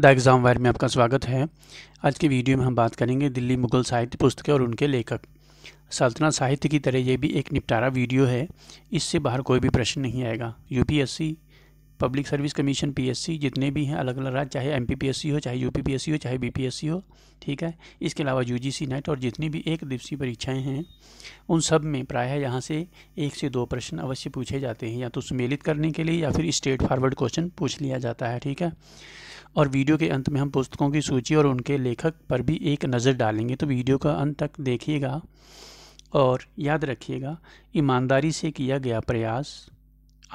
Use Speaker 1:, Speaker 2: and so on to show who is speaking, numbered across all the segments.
Speaker 1: The exam wire में आपका स्वागत है आज के वीडियो में हम बात करेंगे दिल्ली मुगल साहित्य पुस्तकें और उनके लेखक सल्तनत साहित्य की तरह ये भी एक निपटारा वीडियो है इससे बाहर कोई भी प्रश्न नहीं आएगा UPSC public service commission PSC जितने भी हैं अलग अलग राज्य चाहे एम हो चाहे यू हो चाहे बी हो ठीक है इसके अलावा यू नेट और जितनी भी एक दिवसीय परीक्षाएँ हैं उन सब में प्रायः यहाँ से एक से दो प्रश्न अवश्य पूछे जाते हैं या तो सुमेलित करने के लिए या फिर स्ट्रेट फॉरवर्ड क्वेश्चन पूछ लिया जाता है ठीक है और वीडियो के अंत में हम पुस्तकों की सूची और उनके लेखक पर भी एक नज़र डालेंगे तो वीडियो का अंत तक देखिएगा और याद रखिएगा ईमानदारी से किया गया प्रयास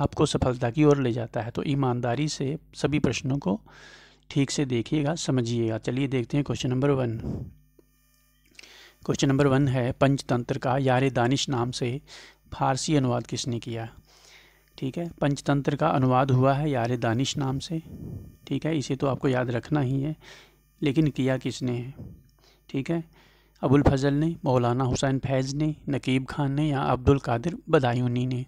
Speaker 1: आपको सफलता की ओर ले जाता है तो ईमानदारी से सभी प्रश्नों को ठीक से देखिएगा समझिएगा चलिए देखते हैं question number one question number one है पंचतंत्र का यार दानिश नाम से फारसी अनुवाद किसने किया ठीक है पंचतंत्र का अनुवाद हुआ है यार दानिश नाम से ठीक है इसे तो आपको याद रखना ही है लेकिन किया किसने है ठीक है अबुल फजल ने मौलाना हुसैन फैज़ ने नकीब खान ने या अब्दुल कादिर बदायूनी ने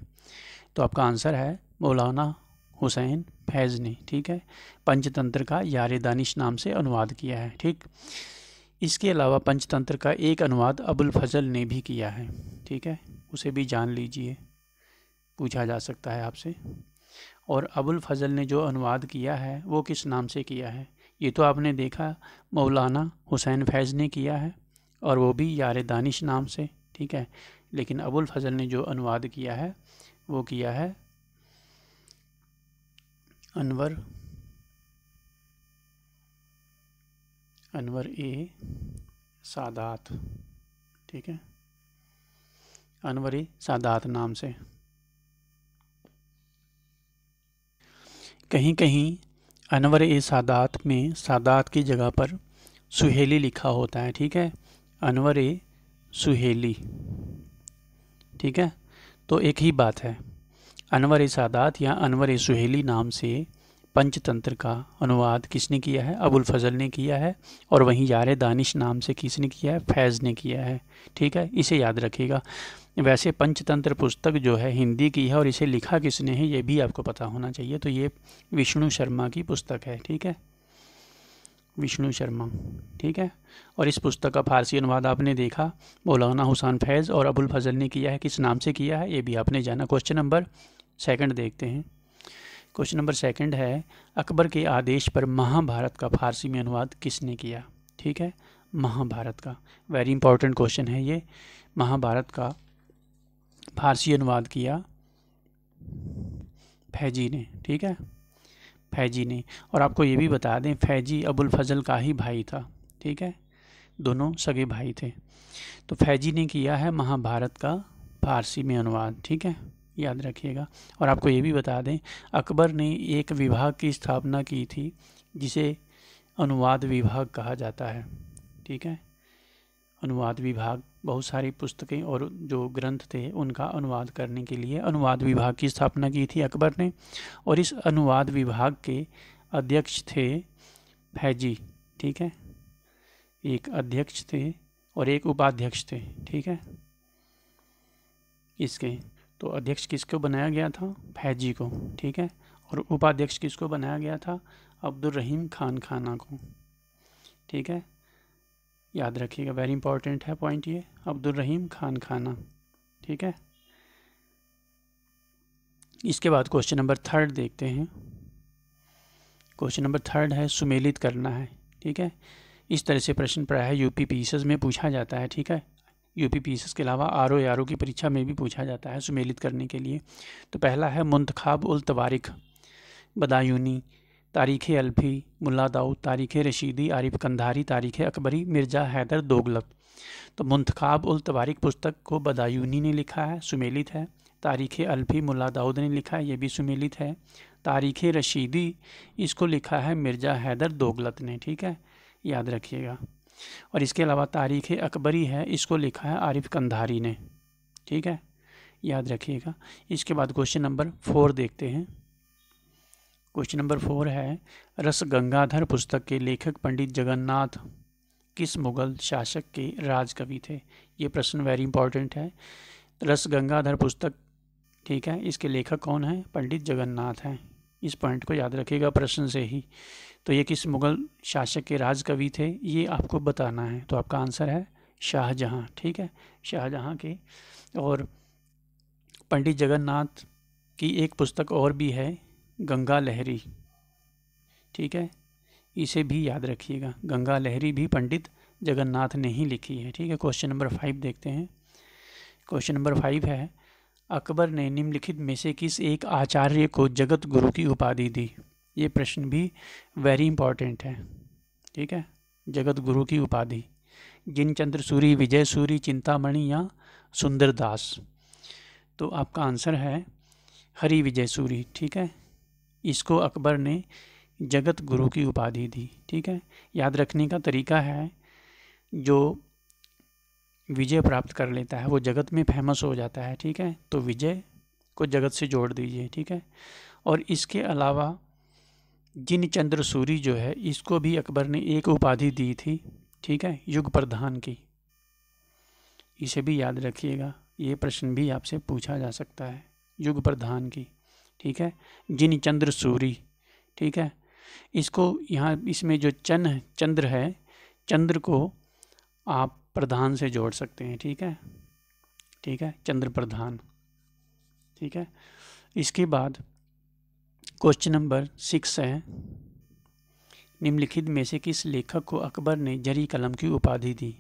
Speaker 1: तो आपका आंसर है मौलाना हुसैन फैज़ ने ठीक है पंचतंत्र का यार दानिश नाम से अनुवाद किया है ठीक इसके अलावा पंचतंत्र का एक अनुवाद अबुल फजल ने भी किया है ठीक है उसे भी जान लीजिए पूछा जा सकता है आपसे और अबुल फजल ने जो अनुवाद किया है वो किस नाम से किया है ये तो आपने देखा मौलाना हुसैन फैज़ ने किया है और वो भी यार दानिश नाम से ठीक है लेकिन अबुल फजल ने जो अनुवाद किया है वो किया है अनवर अनवर ए सादात ठीक है अनवर ए सादात नाम से कहीं कहीं अनवर ए सादात में सादात की जगह पर सुहेली लिखा होता है ठीक है अनवर ए सुहेली ठीक है तो एक ही बात है अनवर ए सादात या अनवर ए सुहेली नाम से पंचतंत्र का अनुवाद किसने किया है अबुल फजल ने किया है और वहीं यार दानिश नाम से किसने किया है फैज़ ने किया है ठीक है इसे याद रखिएगा वैसे पंचतंत्र पुस्तक जो है हिंदी की है और इसे लिखा किसने है ये भी आपको पता होना चाहिए तो ये विष्णु शर्मा की पुस्तक है ठीक है विष्णु शर्मा ठीक है और इस पुस्तक का फारसी अनुवाद आपने देखा मौलाना हुसैन फैज़ और अबुल फजल ने किया है किस नाम से किया है ये भी आपने जाना क्वेश्चन नंबर सेकंड देखते हैं क्वेश्चन नंबर सेकंड है अकबर के आदेश पर महाभारत का फारसी में अनुवाद किसने किया ठीक है महाभारत का वेरी इंपॉर्टेंट क्वेश्चन है ये महाभारत का फारसी अनुवाद किया फैजी ने ठीक है फैजी ने और आपको ये भी बता दें फैजी अबुल फजल का ही भाई था ठीक है दोनों सगे भाई थे तो फैजी ने किया है महाभारत का फारसी में अनुवाद ठीक है याद रखिएगा और आपको ये भी बता दें अकबर ने एक विभाग की स्थापना की थी जिसे अनुवाद विभाग कहा जाता है ठीक है अनुवाद विभाग बहुत सारी पुस्तकें और जो ग्रंथ थे उनका अनुवाद करने के लिए अनुवाद विभाग की स्थापना की थी अकबर ने और इस अनुवाद विभाग के अध्यक्ष थे फैजी ठीक है एक अध्यक्ष थे और एक उपाध्यक्ष थे ठीक है इसके तो अध्यक्ष किसको बनाया गया था फैजी को ठीक है और उपाध्यक्ष किसको बनाया गया था अब्दुल रहीम खान खाना को ठीक है याद रखिएगा वेरी इंपॉर्टेंट है पॉइंट ये अब्दुल रहीम खान खाना ठीक है इसके बाद क्वेश्चन नंबर थर्ड देखते हैं क्वेश्चन नंबर थर्ड है सुमेलित करना है ठीक है इस तरह से प्रश्न है यूपी पीसेस में पूछा जाता है ठीक है यूपी पीसेस के अलावा आर ओ आर ओ की परीक्षा में भी पूछा जाता है सुमेलित करने के लिए तो पहला है मंतखब उल तवारिक बदायूनी तारीख़ अल्फ़ी मुला दाऊद तारीख़ रशीदी आरिफ कंधारी तारीख़ अकबरी मिर्ज़ा हैदर दोगलत तो मुंतखाब उल तबारिक पुस्तक को बदायूनी ने लिखा है सुमेलित है तारीख़ अल्फ़ी मुला दाऊद ने लिखा है ये भी सुमेलित है तारीख़ रशीदी इसको लिखा है मिर्ज़ा हैदर दोगलत ने ठीक है याद रखिएगा और इसके अलावा तारीख़ अकबरी है इसको लिखा है आरिफ कंधारी ने ठीक है याद रखिएगा इसके बाद क्वेश्चन नंबर फोर देखते हैं क्वेश्चन नंबर फोर है रस गंगाधर पुस्तक के लेखक पंडित जगन्नाथ किस मुगल शासक के राजकवि थे ये प्रश्न वेरी इंपॉर्टेंट है रस गंगाधर पुस्तक ठीक है इसके लेखक कौन हैं पंडित जगन्नाथ हैं इस पॉइंट को याद रखिएगा प्रश्न से ही तो ये किस मुगल शासक के राजकवि थे ये आपको बताना है तो आपका आंसर है शाहजहाँ ठीक है शाहजहाँ के और पंडित जगन्नाथ की एक पुस्तक और भी है गंगा लहरी ठीक है इसे भी याद रखिएगा गंगा लहरी भी पंडित जगन्नाथ ने ही लिखी है ठीक है क्वेश्चन नंबर फाइव देखते हैं क्वेश्चन नंबर फाइव है अकबर ने निम्नलिखित में से किस एक आचार्य को जगत गुरु की उपाधि दी ये प्रश्न भी वेरी इंपॉर्टेंट है ठीक है जगत गुरु की उपाधि जिन चंद्र सूरी विजय सूरी चिंतामणि या सुंदरदास तो आपका आंसर है हरि विजय सूरी ठीक है इसको अकबर ने जगत गुरु की उपाधि दी ठीक है याद रखने का तरीका है जो विजय प्राप्त कर लेता है वो जगत में फेमस हो जाता है ठीक है तो विजय को जगत से जोड़ दीजिए ठीक है और इसके अलावा जिन चंद्र सूरी जो है इसको भी अकबर ने एक उपाधि दी थी ठीक है युग प्रधान की इसे भी याद रखिएगा ये प्रश्न भी आपसे पूछा जा सकता है युग प्रधान की ठीक है जिन चंद्र सूरी ठीक है इसको यहाँ इसमें जो चन चंद्र है चंद्र को आप प्रधान से जोड़ सकते हैं ठीक है ठीक है चंद्र प्रधान ठीक है इसके बाद क्वेश्चन नंबर सिक्स है निम्नलिखित में से किस लेखक को अकबर ने जरी कलम की उपाधि दी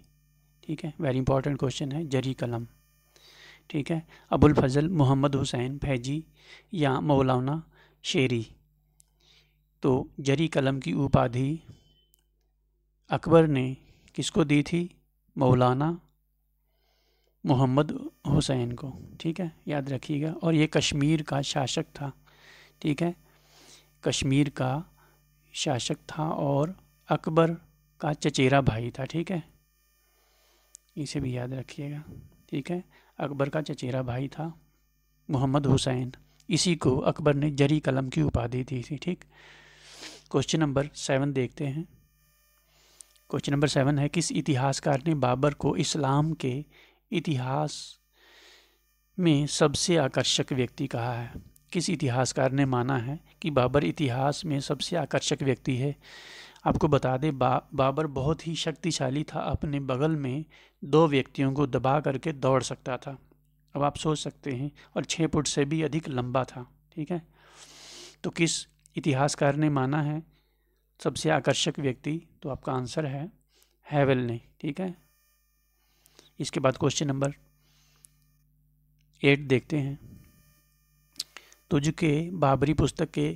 Speaker 1: ठीक है वेरी इंपॉर्टेंट क्वेश्चन है जरी कलम ठीक है अबुल फजल मोहम्मद हुसैन फैजी या मौलाना शेरी तो जरी कलम की उपाधि अकबर ने किसको दी थी मौलाना मोहम्मद हुसैन को ठीक है याद रखिएगा और ये कश्मीर का शासक था ठीक है कश्मीर का शासक था और अकबर का चचेरा भाई था ठीक है इसे भी याद रखिएगा ठीक है अकबर का चचेरा भाई था मोहम्मद हुसैन इसी को अकबर ने जरी कलम की उपाधि दी थी ठीक क्वेश्चन नंबर सेवन देखते हैं क्वेश्चन नंबर सेवन है किस इतिहासकार ने बाबर को इस्लाम के इतिहास में सबसे आकर्षक व्यक्ति कहा है किस इतिहासकार ने माना है कि बाबर इतिहास में सबसे आकर्षक व्यक्ति है आपको बता दें बा, बाबर बहुत ही शक्तिशाली था अपने बगल में दो व्यक्तियों को दबा करके दौड़ सकता था अब आप सोच सकते हैं और छः फुट से भी अधिक लंबा था ठीक है तो किस इतिहासकार ने माना है सबसे आकर्षक व्यक्ति तो आपका आंसर है हैवेल ने ठीक है इसके बाद क्वेश्चन नंबर एट देखते हैं तुझ के बाबरी पुस्तक के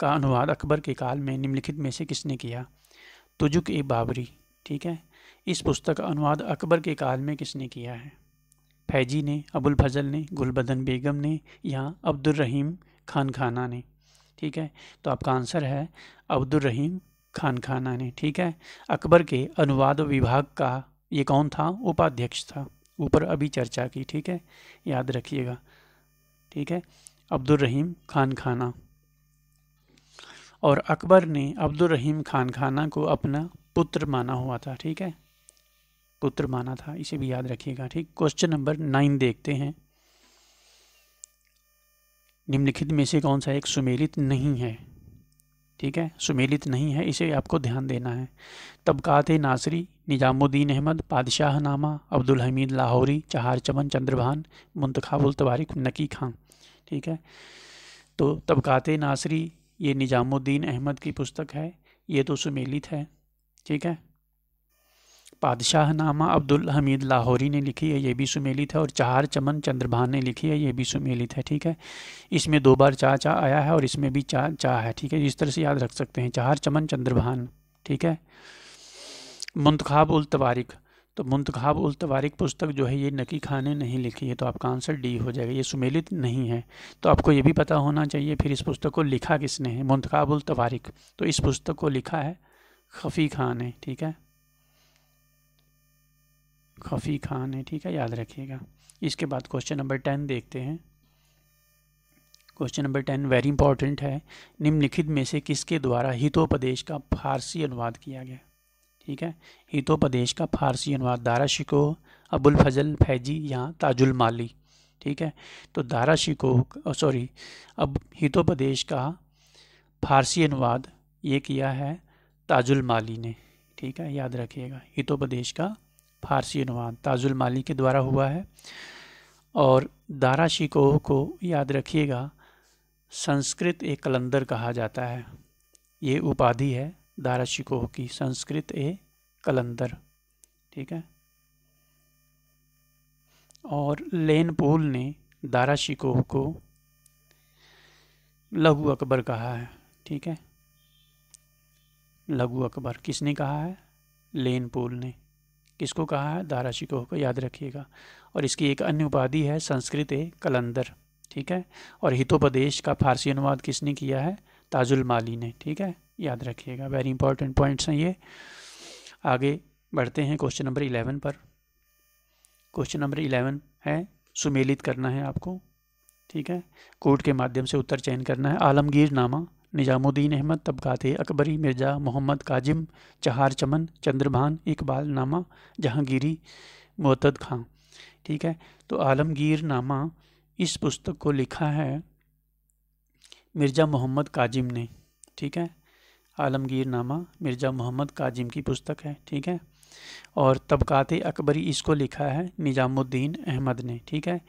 Speaker 1: का अनुवाद अकबर के काल में निम्नलिखित में से किसने किया तुजुक ए बाबरी ठीक है इस पुस्तक का अनुवाद अकबर के काल में किसने किया है फैजी ने अबुल फजल ने गुलबदन बेगम ने या अब्दुल रहीम खान खाना ने ठीक है तो आपका आंसर है अब्दुल रहीम खान खाना ने ठीक है अकबर के अनुवाद विभाग का ये कौन था उपाध्यक्ष था ऊपर अभी चर्चा की ठीक है याद रखिएगा ठीक है रहीम खान खाना और अकबर ने रहीम खान खाना को अपना पुत्र माना हुआ था ठीक है पुत्र माना था इसे भी याद रखिएगा ठीक क्वेश्चन नंबर नाइन देखते हैं निम्नलिखित में से कौन सा एक सुमेलित नहीं है ठीक है सुमेलित नहीं है इसे आपको ध्यान देना है तबकात नासरी निजामुद्दीन अहमद बादशाह नामा अब्दुल हमीद लाहौरी चहार चमन चंद्रभान मुंतखाबुल तबारिक नकी खां ठीक है तो तबकात नासरी ये निज़ामुद्दीन अहमद की पुस्तक है ये तो सुमेलित है ठीक है नामा अब्दुल हमीद लाहौरी ने लिखी है ये भी सुमेलित है और चार चमन चंद्रभान ने लिखी है ये भी सुमेलित है ठीक है इसमें दो बार चा चा आया है और इसमें भी चा चा है ठीक है इस तरह से याद रख सकते हैं चार चमन चंद्रभान ठीक है मुंतखाब उल तवारिक तो मुंतखब उल तवारिक पुस्तक जो है ये नकी खान ने नहीं लिखी है तो आपका आंसर डी हो जाएगा ये सुमेलित नहीं है तो आपको ये भी पता होना चाहिए फिर इस पुस्तक को लिखा किसने है मुंतखब उल तवारिक तो इस पुस्तक को लिखा है खफ़ी खान ने ठीक है खफ़ी खान है ठीक है याद रखिएगा इसके बाद क्वेश्चन नंबर टेन देखते हैं question number ten very important है निम्नलिखित में से किसके द्वारा हितोपदेश का फारसी अनुवाद किया गया ठीक है हितोपदेश का फारसी अनुवाद दारा शिकोह अबुल फजल फैजी यहाँ ताजुल माली ठीक है तो दारा शिकोह सॉरी अब हितोपदेश का फारसी अनुवाद ये किया है ताजुल माली ने ठीक है याद रखिएगा हितोपदेश का फारसी अनुवाद ताजुल माली के द्वारा हुआ है और दारा शिकोह को याद रखिएगा संस्कृत एक कलंदर कहा जाता है ये उपाधि है दारा शिकोह की संस्कृत ए कलंदर ठीक है और लेन पोल ने दारा शिकोह को लघु अकबर कहा है ठीक है लघु अकबर किसने कहा है लेन पोल ने किसको कहा है दारा शिकोह को याद रखिएगा और इसकी एक अन्य उपाधि है संस्कृत ए कलंदर ठीक है और हितोपदेश का फारसी अनुवाद किसने किया है ताजुल माली ने ठीक है याद रखिएगा वेरी इंपॉर्टेंट पॉइंट्स हैं ये आगे बढ़ते हैं क्वेश्चन नंबर इलेवन पर क्वेश्चन नंबर इलेवन है सुमेलित करना है आपको ठीक है कोर्ट के माध्यम से उत्तर चयन करना है आलमगीर नामा निजामुद्दीन अहमद तबकात अकबरी मिर्ज़ा मोहम्मद काजिम चहार चमन चंद्रभान इकबाल नामा जहांगीरी मोतद खां ठीक है तो आलमगीर नामा इस पुस्तक को लिखा है मिर्ज़ा मोहम्मद काजिम ने ठीक है आलमगीर नामा मिर्ज़ा मोहम्मद काजिम की पुस्तक है ठीक है और तबक़ात अकबरी इसको लिखा है निज़ामुद्दीन अहमद ने ठीक है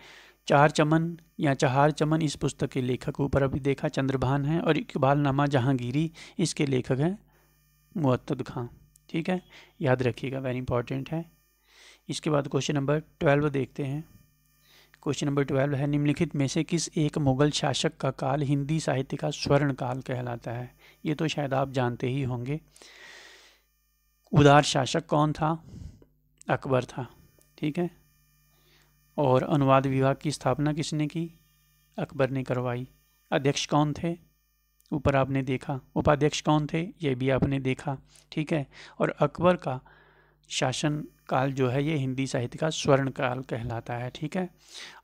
Speaker 1: चार चमन या चहार चमन इस पुस्तक के लेखक ऊपर अभी देखा चंद्रभान है और इकबाल नामा जहांगीरी इसके लेखक हैं मुअत्तद खां ठीक है याद रखिएगा वेरी इंपॉर्टेंट है इसके बाद क्वेश्चन नंबर ट्वेल्व देखते हैं क्वेश्चन नंबर ट्वेल्व है निम्नलिखित में से किस एक मुग़ल शासक का काल हिंदी साहित्य का स्वर्ण काल कहलाता है ये तो शायद आप जानते ही होंगे उदार शासक कौन था अकबर था ठीक है और अनुवाद विभाग की स्थापना किसने की अकबर ने करवाई अध्यक्ष कौन थे ऊपर आपने देखा उपाध्यक्ष कौन थे ये भी आपने देखा ठीक है और अकबर का शासन काल जो है ये हिंदी साहित्य का स्वर्ण काल कहलाता है ठीक है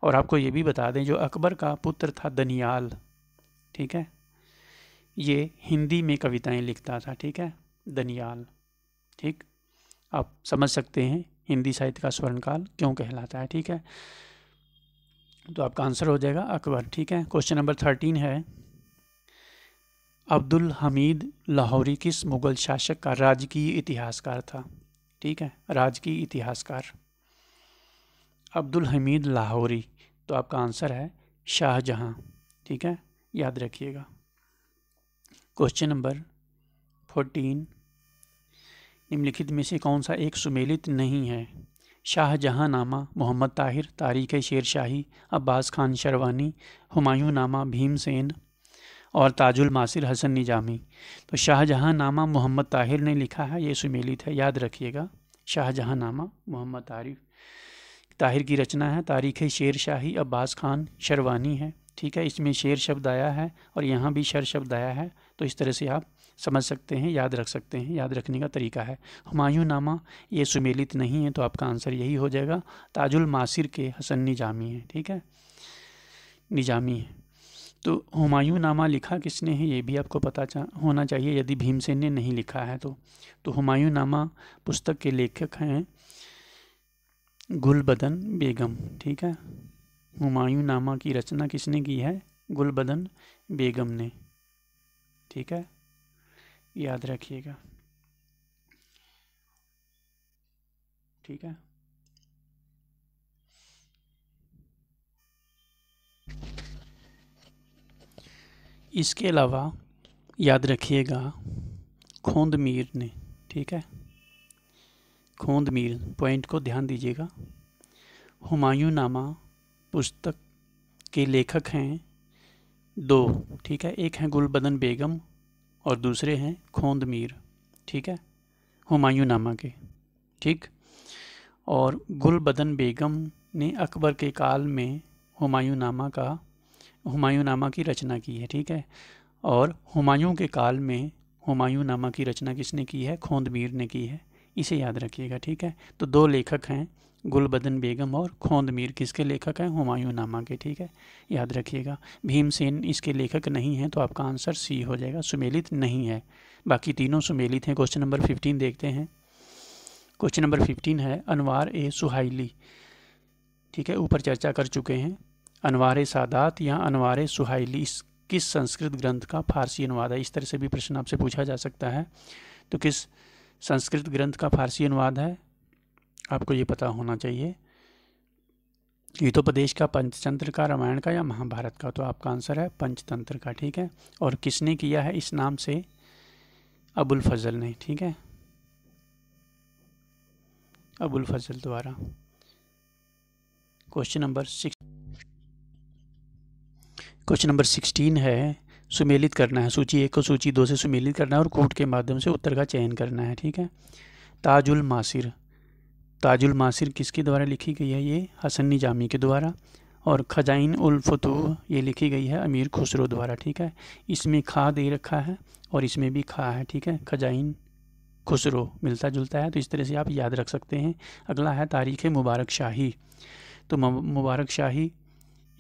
Speaker 1: और आपको ये भी बता दें जो अकबर का पुत्र था दनियाल ठीक है ये हिंदी में कविताएं लिखता था ठीक है दनियाल ठीक आप समझ सकते हैं हिंदी साहित्य का स्वर्णकाल क्यों कहलाता है ठीक है तो आपका आंसर हो जाएगा अकबर ठीक है क्वेश्चन नंबर थर्टीन है अब्दुल हमीद लाहौरी किस मुग़ल शासक का राजकीय इतिहासकार था ठीक है राजकीय इतिहासकार अब्दुल हमीद लाहौरी तो आपका आंसर है शाहजहां ठीक है याद रखिएगा क्वेश्चन नंबर फोर्टीन निम्नलिखित में से कौन सा एक सुमेलित नहीं है शाहजहाँ नामा मोहम्मद ताहिर तारीख शेरशाही अब्बास खान शरवानी हमायूँ नामा भीमसेन और ताजुल मासिर हसन निजामी तो शाहजहाँ नामा मोहम्मद ताहिर ने लिखा है ये सुमेलित है याद रखिएगा शाहजहाँ नामा मोहम्मद तारिफ ताहिर की रचना है तारीख शेर शाही अब्बास खान शरवानी है ठीक है इसमें शेर शब्द आया है और यहाँ भी शर शब्द आया है तो इस तरह से आप समझ सकते हैं याद रख सकते हैं याद रखने का तरीका है हमायूं नामा ये सुमेलित नहीं है तो आपका आंसर यही हो जाएगा ताजुल मासिर के हसन निजामी है ठीक है निजामी है तो हमायूं नामा लिखा किसने है ये भी आपको पता चा, होना चाहिए यदि भीमसेन ने नहीं लिखा है तो तो हमायूं नामा पुस्तक के लेखक हैं गुलबदन बेगम ठीक है हुमायूं नामा की रचना किसने की है गुलबदन बेगम ने ठीक है याद रखिएगा ठीक है इसके अलावा याद रखिएगा खोंद मीर ने ठीक है खोंद मीर पॉइंट को ध्यान दीजिएगा हुमायूं नामा पुस्तक के लेखक हैं दो ठीक है एक हैं गुलबदन बेगम और दूसरे हैं खोंद मीर ठीक है हुमायूं नामा के ठीक और गुलबदन बेगम ने अकबर के काल में हुमायूं नामा का हुमायूं नामा की रचना की है ठीक है और हुमायूं के काल में हुमायूं नामा की रचना किसने की है खोंद मीर ने की है इसे याद रखिएगा ठीक है तो दो लेखक हैं गुलबदन बेगम और खोंद मीर किसके लेखक हैं हुमायूं नामा के ठीक है याद रखिएगा भीमसेन इसके लेखक नहीं हैं तो आपका आंसर सी हो जाएगा सुमेलित नहीं है बाकी तीनों सुमेलित हैं क्वेश्चन नंबर फिफ्टीन देखते हैं क्वेश्चन नंबर फिफ्टीन है अनवार ए सुहाइली ठीक है ऊपर चर्चा कर चुके हैं अनवार सादात या अनवार सुहाइली किस संस्कृत ग्रंथ का फारसी अनुवाद है इस तरह से भी प्रश्न आपसे पूछा जा सकता है तो किस संस्कृत ग्रंथ का फारसी अनुवाद है आपको ये पता होना चाहिए युद्धोपदेश का पंचतंत्र का रामायण का या महाभारत का तो आपका आंसर है पंचतंत्र का ठीक है और किसने किया है इस नाम से अबुल फजल ने ठीक है अबुल फजल द्वारा question number six question number sixteen है सुमेलित करना है सूची एक को सूची दो से सुमेलित करना है और कोर्ट के माध्यम से उत्तर का चयन करना है ठीक है ताजुल मासिर ताजुल मासिर किसके द्वारा लिखी गई है ये हसन निजामी के द्वारा और खजाइन उल फतूह ये लिखी गई है अमीर खुसरो द्वारा ठीक है इसमें खा दे रखा है और इसमें भी खा है ठीक है खजाइन खुसरो मिलता जुलता है तो इस तरह से आप याद रख सकते हैं अगला है तारीख़ मुबारक शाही तो मुबारक शाही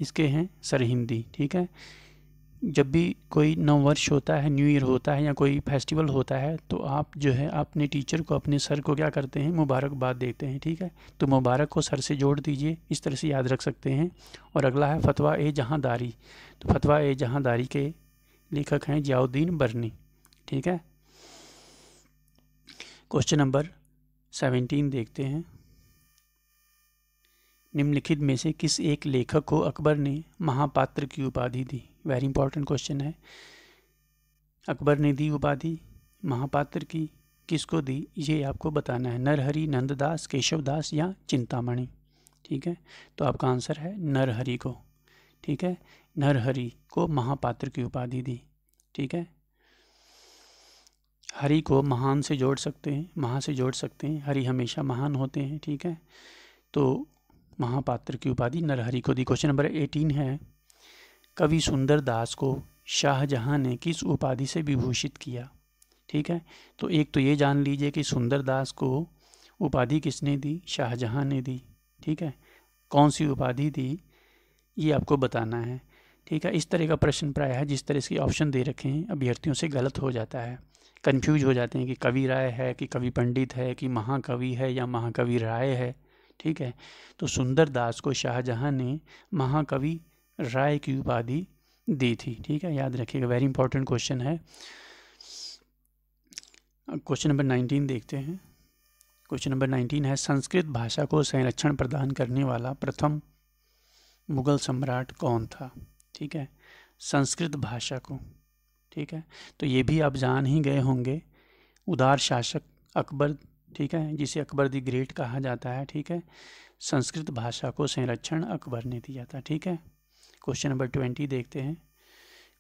Speaker 1: इसके हैं सरहिंदी ठीक है जब भी कोई नव वर्ष होता है न्यू ईयर होता है या कोई फेस्टिवल होता है तो आप जो है अपने टीचर को अपने सर को क्या करते हैं मुबारकबाद देते हैं ठीक है तो मुबारक को सर से जोड़ दीजिए इस तरह से याद रख सकते हैं और अगला है फतवा ए दारी तो फतवा ए दारी के लेखक हैं जियाउद्दीन बर्नी ठीक है क्वेश्चन नंबर सेवेंटीन देखते हैं निम्नलिखित में से किस एक लेखक को अकबर ने महापात्र की उपाधि दी वेरी इंपॉर्टेंट क्वेश्चन है अकबर ने दी उपाधि महापात्र की किसको दी ये आपको बताना है नरहरी नंददास केशवदास या चिंतामणि ठीक है तो आपका आंसर है नरहरी को ठीक है नरहरी को महापात्र की उपाधि दी ठीक है हरि को महान से जोड़ सकते हैं महा से जोड़ सकते हैं हरि हमेशा महान होते हैं ठीक है तो महापात्र की उपाधि नरहरी को दी क्वेश्चन नंबर एटीन है कवि सुंदर दास को शाहजहाँ ने किस उपाधि से विभूषित किया ठीक है तो एक तो ये जान लीजिए कि सुंदर दास को उपाधि किसने दी शाहजहाँ ने दी ठीक है कौन सी उपाधि दी ये आपको बताना है ठीक है इस तरह का प्रश्न प्राय है जिस तरह इसके ऑप्शन दे रखे हैं अभ्यर्थियों से गलत हो जाता है कंफ्यूज हो जाते हैं कि कवि राय है कि कवि पंडित है कि महाकवि है या महाकवि राय है ठीक है तो सुंदर दास को शाहजहाँ ने महाकवि राय की उपाधि दी थी ठीक है याद रखिएगा वेरी इंपॉर्टेंट क्वेश्चन है क्वेश्चन नंबर नाइनटीन देखते हैं क्वेश्चन नंबर नाइनटीन है संस्कृत भाषा को संरक्षण प्रदान करने वाला प्रथम मुगल सम्राट कौन था ठीक है संस्कृत भाषा को ठीक है तो ये भी आप जान ही गए होंगे उदार शासक अकबर ठीक है जिसे अकबर द ग्रेट कहा जाता है ठीक है संस्कृत भाषा को संरक्षण अकबर ने दिया था ठीक है क्वेश्चन नंबर ट्वेंटी देखते हैं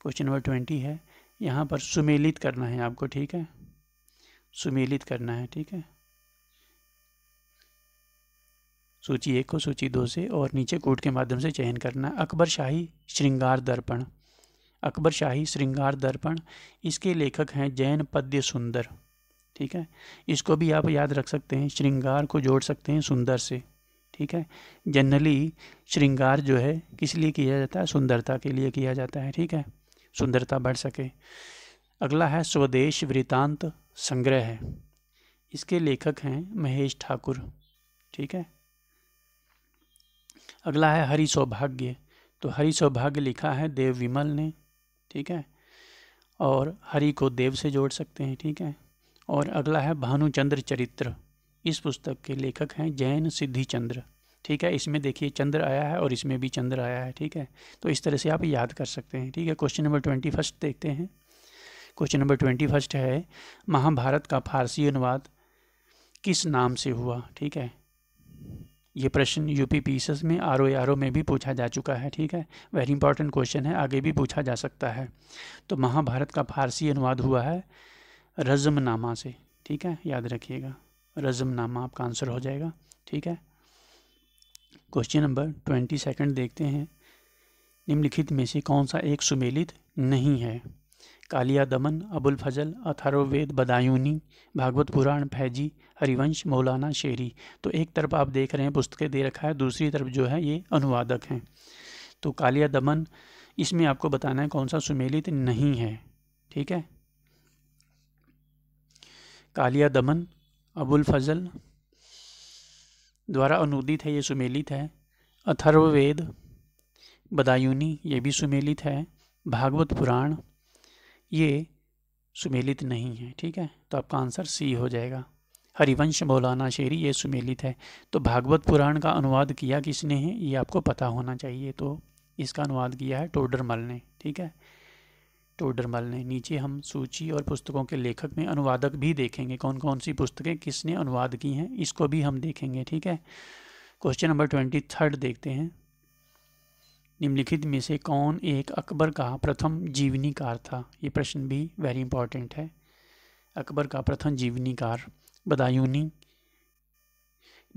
Speaker 1: क्वेश्चन नंबर ट्वेंटी है यहाँ पर सुमेलित करना है आपको ठीक है सुमेलित करना है ठीक है सूची एक को सूची दो से और नीचे कोड के माध्यम से चयन करना अकबर शाही श्रृंगार दर्पण अकबर शाही श्रृंगार दर्पण इसके लेखक हैं जैन पद्य सुंदर ठीक है इसको भी आप याद रख सकते हैं श्रृंगार को जोड़ सकते हैं सुंदर से ठीक है जनरली श्रृंगार जो है किस लिए किया जाता है सुंदरता के लिए किया जाता है ठीक है सुंदरता बढ़ सके अगला है स्वदेश वृतांत संग्रह है इसके लेखक हैं महेश ठाकुर ठीक है अगला है हरि सौभाग्य तो हरि सौभाग्य लिखा है देव विमल ने ठीक है और हरि को देव से जोड़ सकते हैं ठीक है और अगला है भानुचंद्र चरित्र इस पुस्तक के लेखक हैं जैन सिद्धि चंद्र ठीक है इसमें देखिए चंद्र आया है और इसमें भी चंद्र आया है ठीक है तो इस तरह से आप याद कर सकते हैं ठीक है क्वेश्चन नंबर ट्वेंटी फर्स्ट देखते हैं क्वेश्चन नंबर ट्वेंटी फर्स्ट है महाभारत का फारसी अनुवाद किस नाम से हुआ ठीक है ये प्रश्न यूपी एस में आर ओ में भी पूछा जा चुका है ठीक है वेरी इंपॉर्टेंट क्वेश्चन है आगे भी पूछा जा सकता है तो महाभारत का फारसी अनुवाद हुआ है रजमनामा से ठीक है याद रखिएगा रजमनामा आपका आंसर हो जाएगा ठीक है क्वेश्चन नंबर ट्वेंटी सेकेंड देखते हैं निम्नलिखित में से कौन सा एक सुमेलित नहीं है कालिया दमन अबुल फजल अथर्ववेद बदायूनी भागवत पुराण फैजी हरिवंश मौलाना शेरी तो एक तरफ आप देख रहे हैं पुस्तकें दे रखा है दूसरी तरफ जो है ये अनुवादक हैं तो कालिया दमन इसमें आपको बताना है कौन सा सुमेलित नहीं है ठीक है कालिया दमन अबुल फजल द्वारा अनुदित है ये सुमेलित है अथर्ववेद बदायूनी ये भी सुमेलित है भागवत पुराण ये सुमेलित नहीं है ठीक है तो आपका आंसर सी हो जाएगा हरिवंश मौलाना शेरी ये सुमेलित है तो भागवत पुराण का अनुवाद किया किसने है ये आपको पता होना चाहिए तो इसका अनुवाद किया है टोडरमल ने ठीक है टोडरमल तो ने नीचे हम सूची और पुस्तकों के लेखक में अनुवादक भी देखेंगे कौन कौन सी पुस्तकें किसने अनुवाद की हैं इसको भी हम देखेंगे ठीक है क्वेश्चन नंबर ट्वेंटी थर्ड देखते हैं निम्नलिखित में से कौन एक अकबर का प्रथम जीवनीकार था ये प्रश्न भी वेरी इंपॉर्टेंट है अकबर का प्रथम जीवनीकार बदायूनी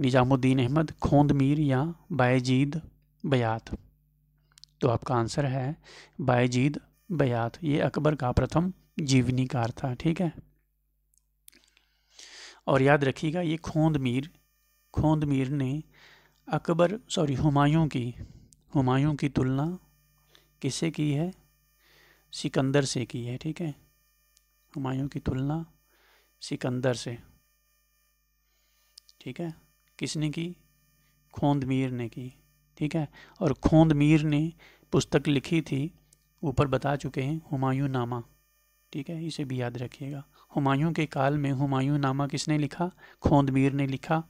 Speaker 1: निजामुद्दीन अहमद खोंद मीर या बायजीद बयात तो आपका आंसर है बायजीद बयात ये अकबर का प्रथम जीवनी कार था ठीक है और याद रखिएगा ये खोंद मीर खोंद मीर ने अकबर सॉरी हुमायूं की हुमायूं की तुलना किसे की है सिकंदर से की है ठीक है हुमायूं की तुलना सिकंदर से ठीक है किसने की खोंद मीर ने की ठीक है और खोंद मीर ने पुस्तक लिखी थी ऊपर बता चुके हैं हुमायूं नामा ठीक है इसे भी याद रखिएगा हुमायूं के काल में हुमायूं नामा किसने लिखा खोंदमीर ने लिखा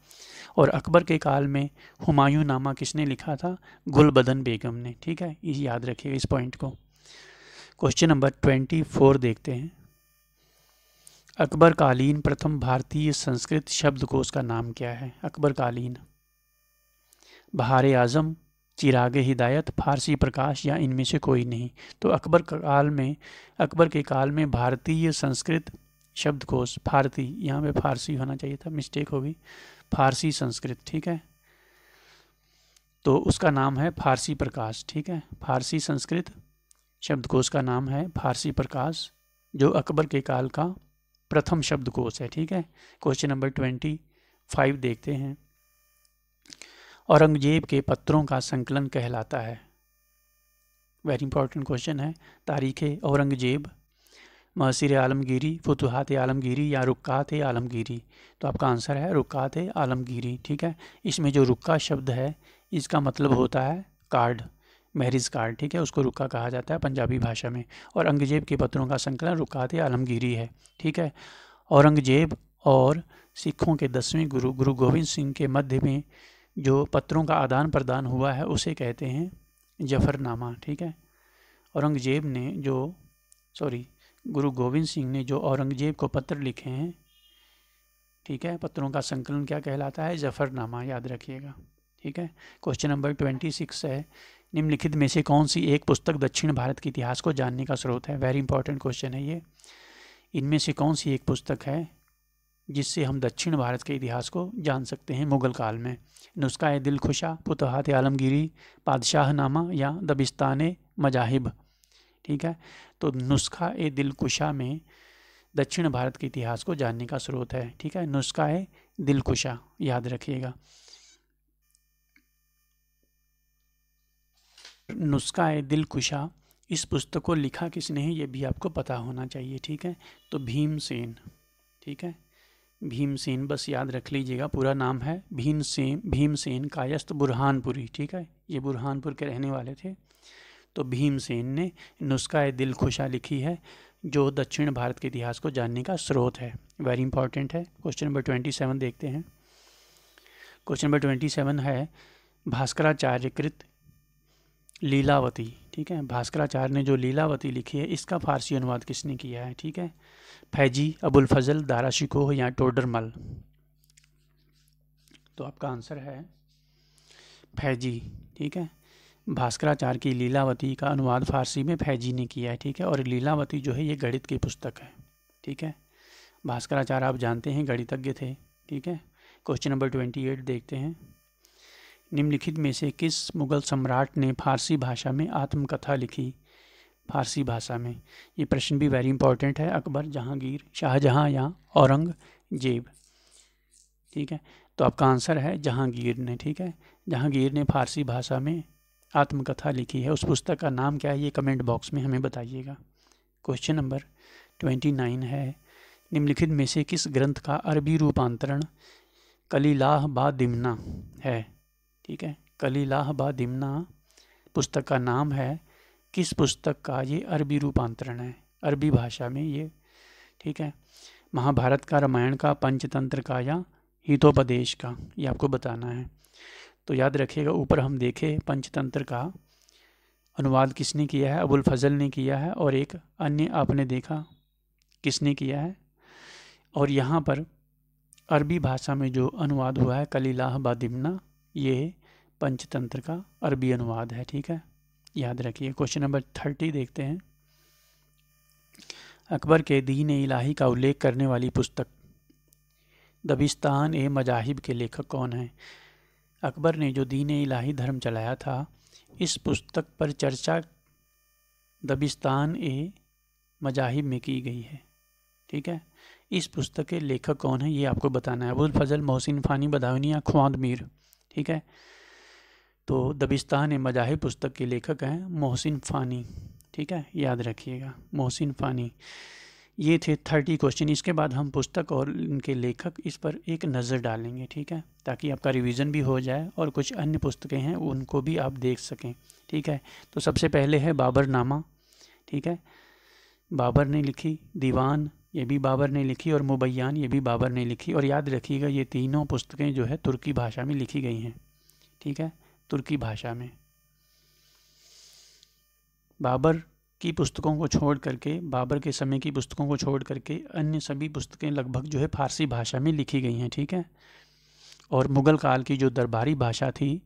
Speaker 1: और अकबर के काल में हुमायूं नामा किसने लिखा था गुलबदन बेगम ने ठीक है ये याद रखिएगा इस पॉइंट को क्वेश्चन नंबर ट्वेंटी फोर देखते हैं अकबर कालीन प्रथम भारतीय संस्कृत शब्दकोश का नाम क्या है अकबर कालीन बहार आज़म चिराग हिदायत फारसी प्रकाश या इनमें से कोई नहीं तो अकबर काल में अकबर के काल में भारतीय संस्कृत शब्दकोश भारती यहाँ पे फारसी होना चाहिए था मिस्टेक होगी फारसी संस्कृत ठीक है तो उसका नाम है फारसी प्रकाश ठीक है फारसी संस्कृत शब्दकोश का नाम है फारसी प्रकाश जो अकबर के काल का प्रथम शब्दकोश है ठीक है क्वेश्चन नंबर ट्वेंटी फाइव देखते हैं औरंगजेब के पत्रों का संकलन कहलाता है वेरी इंपॉर्टेंट क्वेश्चन है तारीख़ औरंगजेब मसर आलमगीरी फतुहात आलमगीरी या रुकात आलमगीरी तो आपका आंसर है रुकात आलमगीरी ठीक है इसमें जो रुका शब्द है इसका मतलब होता है कार्ड मैरिज कार्ड ठीक है उसको रुका कहा जाता है पंजाबी भाषा में और अंगजेब के पत्रों का संकलन रुकात आलमगीरी है ठीक है औरंगजेब और सिखों के दसवें गुरु गुरु गोविंद सिंह के मध्य में जो पत्रों का आदान प्रदान हुआ है उसे कहते हैं जफरनामा ठीक है औरंगजेब ने जो सॉरी गुरु गोविंद सिंह ने जो औरंगजेब को पत्र लिखे हैं ठीक है पत्रों का संकलन क्या कहलाता है जफरनामा याद रखिएगा ठीक है क्वेश्चन नंबर ट्वेंटी सिक्स है निम्नलिखित में से कौन सी एक पुस्तक दक्षिण भारत के इतिहास को जानने का स्रोत है वेरी इंपॉर्टेंट क्वेश्चन है ये इनमें से कौन सी एक पुस्तक है जिससे हम दक्षिण भारत के इतिहास को जान सकते हैं मुग़ल काल में नुस्खा ए दिल खुशा आलमगिरी बादशाह नामा या दबिस्तान मजाहिब ठीक है तो नुस्खा ए दिलकुशा में दक्षिण भारत के इतिहास को जानने का स्रोत है ठीक है नुस्खा ए दिलकुशा याद रखिएगा नुस्खा ए दिलकुशा इस पुस्तक को लिखा किसने है ये भी आपको पता होना चाहिए ठीक है तो भीमसेन ठीक है भीमसेन बस याद रख लीजिएगा पूरा नाम है भीमसेन भीमसेन कायस्थ बुरहानपुरी ठीक है ये बुरहानपुर के रहने वाले थे तो भीमसेन ने नुस्खा दिल खुशा लिखी है जो दक्षिण भारत के इतिहास को जानने का स्रोत है वेरी इंपॉर्टेंट है क्वेश्चन नंबर ट्वेंटी सेवन देखते हैं क्वेश्चन नंबर ट्वेंटी सेवन है भास्कराचार्य कृत लीलावती ठीक है भास्कराचार्य ने जो लीलावती लिखी है इसका फारसी अनुवाद किसने किया है ठीक है फैजी अबुल फजल दारा शिकोह या टोडरमल तो आपका आंसर है फैजी ठीक है भास्कराचार्य की लीलावती का अनुवाद फारसी में फैजी ने किया है ठीक है और लीलावती जो है ये गणित की पुस्तक है ठीक है भास्कराचार्य आप जानते हैं गणितज्ञ थे ठीक है क्वेश्चन नंबर ट्वेंटी एट देखते हैं निम्नलिखित में से किस मुग़ल सम्राट ने फारसी भाषा में आत्मकथा लिखी फारसी भाषा में ये प्रश्न भी वेरी इंपॉर्टेंट है अकबर जहांगीर शाहजहाँ या औरंगजेब ठीक है तो आपका आंसर है जहांगीर ने ठीक है जहांगीर ने फारसी भाषा में आत्मकथा लिखी है उस पुस्तक का नाम क्या है ये कमेंट बॉक्स में हमें बताइएगा क्वेश्चन नंबर ट्वेंटी नाइन है निम्नलिखित में से किस ग्रंथ का अरबी रूपांतरण कलीलाह बा दिमना है ठीक है कलीलाह दिमना पुस्तक का नाम है किस पुस्तक का ये अरबी रूपांतरण है अरबी भाषा में ये ठीक है महाभारत का रामायण का पंचतंत्र का या हितोपदेश का ये आपको बताना है तो याद रखिएगा ऊपर हम देखे पंचतंत्र का अनुवाद किसने किया है अबुल फजल ने किया है और एक अन्य आपने देखा किसने किया है और यहाँ पर अरबी भाषा में जो अनुवाद हुआ है कलीलाह बादिमना ये पंचतंत्र का अरबी अनुवाद है ठीक है याद रखिए क्वेश्चन नंबर थर्टी देखते हैं अकबर के दीन इलाही का उल्लेख करने वाली पुस्तक दबिस्तान ए मजाहिब के लेखक कौन हैं अकबर ने जो दीन इलाही धर्म चलाया था इस पुस्तक पर चर्चा दबिस्तान ए मजाहिब में की गई है ठीक है इस पुस्तक के लेखक कौन है ये आपको बताना है अबुल फजल मोहसिन फ़ानी बदावनिया ख्वाद मीर ठीक है तो दबिस्तान मजाहिब पुस्तक के लेखक हैं मोहसिन फ़ानी ठीक है याद रखिएगा मोहसिन फ़ानी ये थे थर्टी क्वेश्चन इसके बाद हम पुस्तक और इनके लेखक इस पर एक नज़र डालेंगे ठीक है ताकि आपका रिवीजन भी हो जाए और कुछ अन्य पुस्तकें हैं उनको भी आप देख सकें ठीक है तो सबसे पहले है बाबरनामा ठीक है बाबर ने लिखी दीवान ये भी बाबर ने लिखी और मुबैयान ये भी बाबर ने लिखी और याद रखिएगा ये तीनों पुस्तकें जो है तुर्की भाषा में लिखी गई हैं ठीक है तुर्की भाषा में बाबर की पुस्तकों को छोड़ करके बाबर के समय की पुस्तकों को छोड़ करके अन्य सभी पुस्तकें लगभग जो है फारसी भाषा में लिखी गई हैं ठीक है और मुग़ल काल की जो दरबारी भाषा थी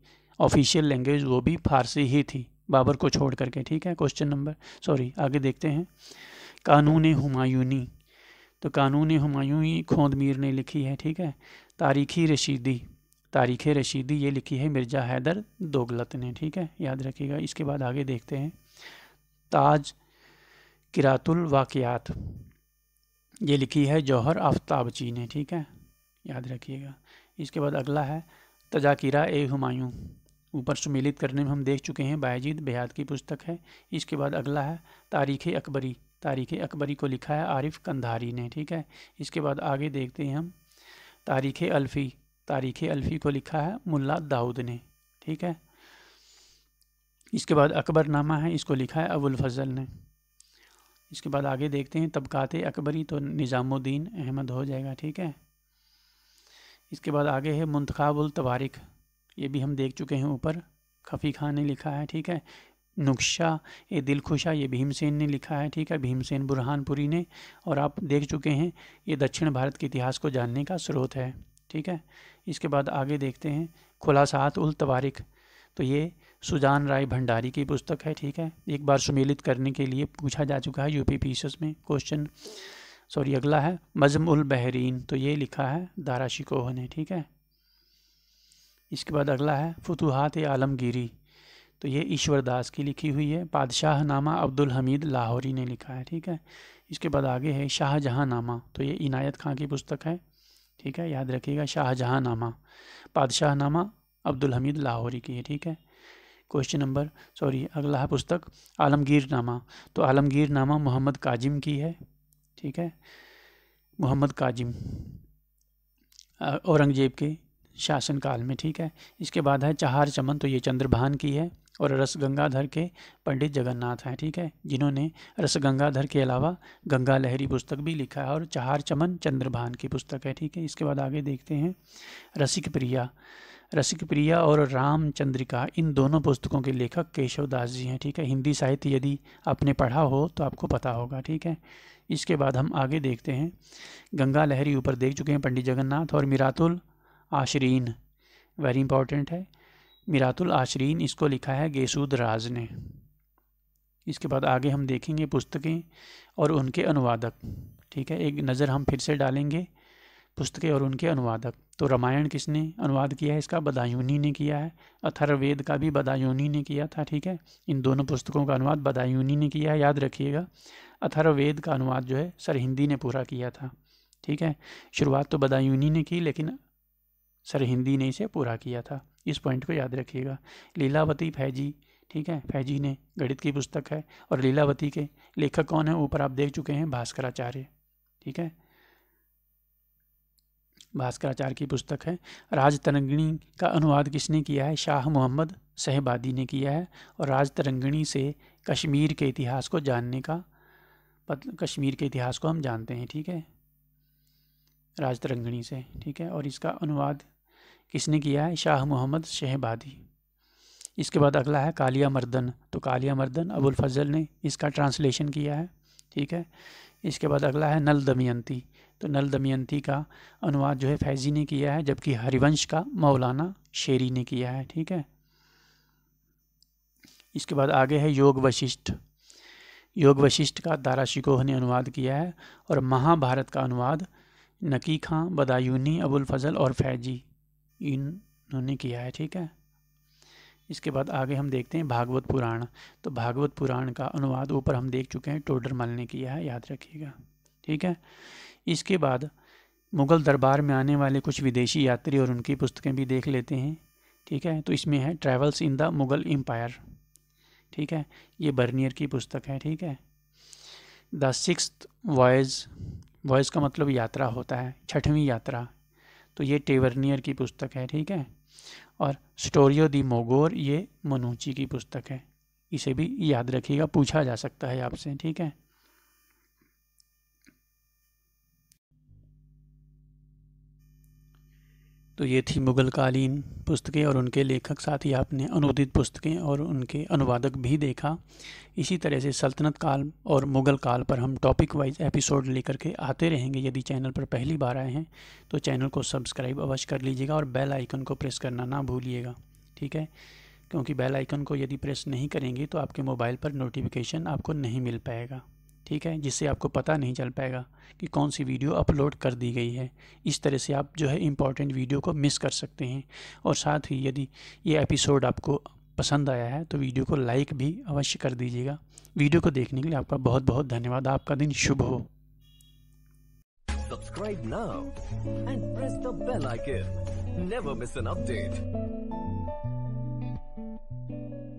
Speaker 1: ऑफिशियल लैंग्वेज वो भी फारसी ही थी बाबर को छोड़ करके ठीक है क्वेश्चन नंबर सॉरी आगे देखते हैं कानून हुमायूनी तो कानून हमायूं ही खोंद मीर ने लिखी है ठीक है तारीखी रशीदी तारीख रशीदी ये लिखी है मिर्ज़ा हैदर दोगलत ने ठीक है याद रखिएगा इसके बाद आगे देखते हैं ताज किरातुल वाक़ात ये लिखी है जौहर आफ्ताबची ने ठीक है याद रखिएगा इसके बाद अगला है तजाकिरा ए हमायूं ऊपर सुमेलित करने में हम देख चुके हैं बायजीद बेहद की पुस्तक है इसके बाद अगला है तारीख़ अकबरी तारीख़ अकबरी को लिखा है आरिफ कंधारी ने ठीक है इसके बाद आगे देखते हैं हम तारीख़ अल्फ़ी तारीख़ अल्फ़ी को लिखा है मुल्ला दाऊद ने ठीक है इसके बाद अकबरनामा है इसको लिखा है अबुल फजल ने इसके बाद आगे देखते हैं तबक़ात अकबरी तो निज़ामुद्दीन अहमद हो जाएगा ठीक है इसके बाद आगे है मुंतखाबुल तवारिक ये भी हम देख चुके हैं ऊपर खफ़ी खान ने लिखा है ठीक है नुक्शा ए दिलखुशा ये भीमसेन ने लिखा है ठीक है भीमसेन बुरहानपुरी ने और आप देख चुके हैं ये दक्षिण भारत के इतिहास को जानने का स्रोत है ठीक है इसके बाद आगे देखते हैं खुलासात उल तबारिक तो ये सुजान राय भंडारी की पुस्तक है ठीक है एक बार सुमेलित करने के लिए पूछा जा चुका है यूपी पीसेस में क्वेश्चन सॉरी अगला है मजम उल बहरीन तो ये लिखा है दारा शिकोह ने ठीक है इसके बाद अगला है फतूहत आलमगिरी तो ये ईश्वरदास की लिखी हुई है बादशाह नामा अब्दुल हमीद लाहौरी ने लिखा है ठीक है इसके बाद आगे है शाहजहाँ नामा तो ये इनायत खां की पुस्तक है ठीक है याद रखिएगा शाहजहाँ नामा बादशाह नामा अब्दुल हमीद लाहौरी की है ठीक है क्वेश्चन नंबर सॉरी अगला है पुस्तक आलमगीरनामा तो आलमगीर नामा मोहम्मद काजिम की है ठीक है मोहम्मद काजिम औरंगजेब के शासनकाल में ठीक है इसके बाद है चहार चमन तो ये चंद्रभान की है और रस गंगाधर के पंडित जगन्नाथ हैं ठीक है जिन्होंने रस गंगाधर के अलावा गंगा लहरी पुस्तक भी लिखा है और चहार चमन चंद्रभान की पुस्तक है ठीक है इसके बाद आगे देखते हैं रसिक प्रिया रसिक प्रिया और रामचंद्रिका इन दोनों पुस्तकों के लेखक केशव दास जी हैं ठीक है हिंदी साहित्य यदि आपने पढ़ा हो तो आपको पता होगा ठीक है इसके बाद हम आगे देखते हैं गंगा लहरी ऊपर देख चुके हैं पंडित जगन्नाथ और मिरातुल आशरीन वेरी इंपॉर्टेंट है मिरातुल आशरीन इसको लिखा है गेसूद राज ने इसके बाद आगे हम देखेंगे पुस्तकें और उनके अनुवादक ठीक है एक नज़र हम फिर से डालेंगे पुस्तकें और उनके अनुवादक तो रामायण किसने अनुवाद किया है इसका बदायूनी ने किया है अथर्वेद का भी बदायूनी ने किया था ठीक है इन दोनों पुस्तकों का अनुवाद बदायूनी ने किया है याद रखिएगा अथर्वेद का अनुवाद जो है सरहिंदी ने पूरा किया था ठीक है शुरुआत तो बदायूनी ने की लेकिन सरहिंदी ने इसे पूरा किया था इस पॉइंट को याद रखिएगा लीलावती फैजी ठीक है फैजी ने गणित की पुस्तक है और लीलावती के लेखक कौन है ऊपर आप देख चुके हैं भास्कराचार्य ठीक है भास्कराचार्य की पुस्तक है राजतरंगिणी का अनुवाद किसने किया है शाह मोहम्मद सहबादी ने किया है और राजतरंगिणी से कश्मीर के इतिहास को जानने का कश्मीर के इतिहास को हम जानते हैं ठीक है राजतरंगिणी से ठीक है और इसका अनुवाद किसने किया है शाह मोहम्मद शहबादी इसके बाद अगला है कालिया मर्दन तो कालिया मर्दन अबुल फजल ने इसका ट्रांसलेशन किया है ठीक है इसके बाद अगला है नल दमयंती तो नल दमयंती का अनुवाद जो है फैज़ी ने किया है जबकि हरिवंश का मौलाना शेरी ने किया है ठीक है इसके बाद आगे है योग वशिष्ठ योग वशिष्ठ का दारा शिकोह ने अनुवाद किया है और महाभारत का अनुवाद नकी खां बदायूनी अबुल फजल और फैजी इन्होंने किया है ठीक है इसके बाद आगे हम देखते हैं भागवत पुराण तो भागवत पुराण का अनुवाद ऊपर हम देख चुके हैं टोडरमल ने किया है याद रखिएगा ठीक है इसके बाद मुग़ल दरबार में आने वाले कुछ विदेशी यात्री और उनकी पुस्तकें भी देख लेते हैं ठीक है तो इसमें है travels in the Mughal empire ठीक है ये बर्नियर की पुस्तक है ठीक है द सिक्स वॉयज वॉयज का मतलब यात्रा होता है छठवीं यात्रा तो ये टेवरनियर की पुस्तक है ठीक है और स्टोरियो दी मोगोर ये मनुची की पुस्तक है इसे भी याद रखिएगा पूछा जा सकता है आपसे ठीक है तो ये थी मुग़ल कालीन पुस्तकें और उनके लेखक साथ ही आपने अनुदित पुस्तकें और उनके अनुवादक भी देखा इसी तरह से सल्तनत काल और मुग़ल काल पर हम टॉपिक वाइज एपिसोड लेकर के आते रहेंगे यदि चैनल पर पहली बार आए हैं तो चैनल को सब्सक्राइब अवश्य कर लीजिएगा और बेल आइकन को प्रेस करना ना भूलिएगा ठीक है क्योंकि बेल आइकन को यदि प्रेस नहीं करेंगे तो आपके मोबाइल पर नोटिफिकेशन आपको नहीं मिल पाएगा ठीक है जिससे आपको पता नहीं चल पाएगा कि कौन सी वीडियो अपलोड कर दी गई है इस तरह से आप जो है इम्पॉर्टेंट वीडियो को मिस कर सकते हैं और साथ ही यदि ये एपिसोड आपको पसंद आया है तो वीडियो को लाइक भी अवश्य कर दीजिएगा वीडियो को देखने के लिए आपका बहुत बहुत धन्यवाद आपका दिन शुभ हो Subscribe now and press the bell icon. Never miss an update.